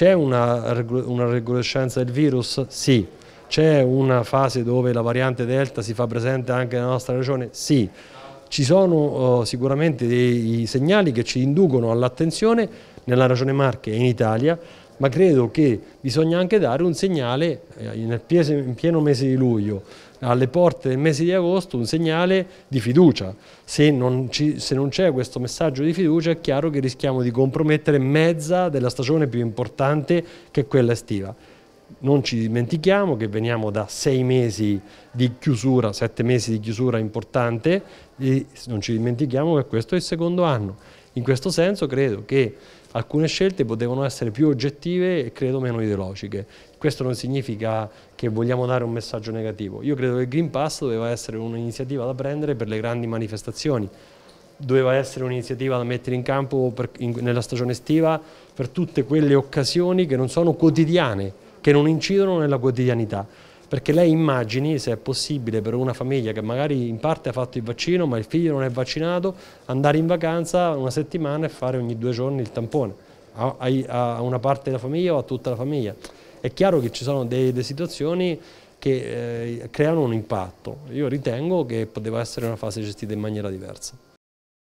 C'è una, una recrudescenza del virus? Sì. C'è una fase dove la variante Delta si fa presente anche nella nostra regione? Sì. Ci sono uh, sicuramente dei segnali che ci inducono all'attenzione nella regione Marche e in Italia ma credo che bisogna anche dare un segnale eh, in pieno mese di luglio, alle porte del mese di agosto, un segnale di fiducia. Se non c'è questo messaggio di fiducia è chiaro che rischiamo di compromettere mezza della stagione più importante che è quella estiva. Non ci dimentichiamo che veniamo da sei mesi di chiusura, sette mesi di chiusura importante e non ci dimentichiamo che questo è il secondo anno. In questo senso credo che alcune scelte potevano essere più oggettive e credo meno ideologiche. Questo non significa che vogliamo dare un messaggio negativo. Io credo che il Green Pass doveva essere un'iniziativa da prendere per le grandi manifestazioni, doveva essere un'iniziativa da mettere in campo per, in, nella stagione estiva per tutte quelle occasioni che non sono quotidiane, che non incidono nella quotidianità perché lei immagini se è possibile per una famiglia che magari in parte ha fatto il vaccino ma il figlio non è vaccinato andare in vacanza una settimana e fare ogni due giorni il tampone a, una parte della famiglia o a tutta la famiglia. È chiaro che ci sono delle situazioni che eh, creano un impatto. Io ritengo che poteva essere una fase gestita in maniera diversa.